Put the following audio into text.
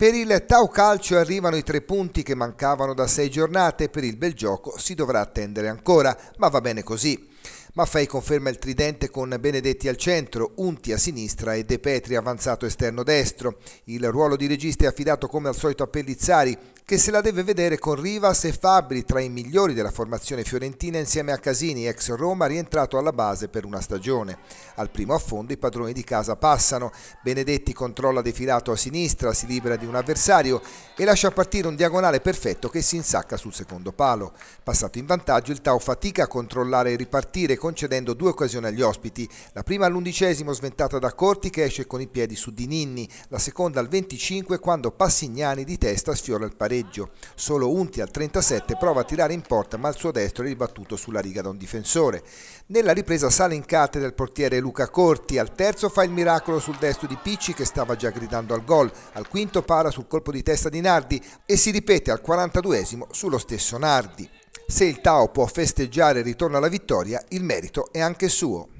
Per il Tau Calcio arrivano i tre punti che mancavano da sei giornate, per il bel gioco si dovrà attendere ancora, ma va bene così. Maffei conferma il tridente con Benedetti al centro, Unti a sinistra e De Petri avanzato esterno destro. Il ruolo di regista è affidato come al solito a Pellizzari, che se la deve vedere con Rivas e Fabri, tra i migliori della formazione fiorentina insieme a Casini, ex Roma, rientrato alla base per una stagione. Al primo affondo i padroni di casa passano, Benedetti controlla defilato a sinistra, si libera di un avversario e lascia partire un diagonale perfetto che si insacca sul secondo palo. Passato in vantaggio il Tau fatica a controllare e ripartire concedendo due occasioni agli ospiti, la prima all'undicesimo sventata da Corti che esce con i piedi su Di Ninni, la seconda al 25 quando Passignani di testa sfiora il pareggio. Solo Unti al 37 prova a tirare in porta ma il suo destro è ribattuto sulla riga da un difensore. Nella ripresa sale in cattedra il portiere Luca Corti, al terzo fa il miracolo sul destro di Picci che stava già gridando al gol, al quinto para sul colpo di testa di Nardi e si ripete al 42 sullo stesso Nardi. Se il Tao può festeggiare e ritorna alla vittoria, il merito è anche suo.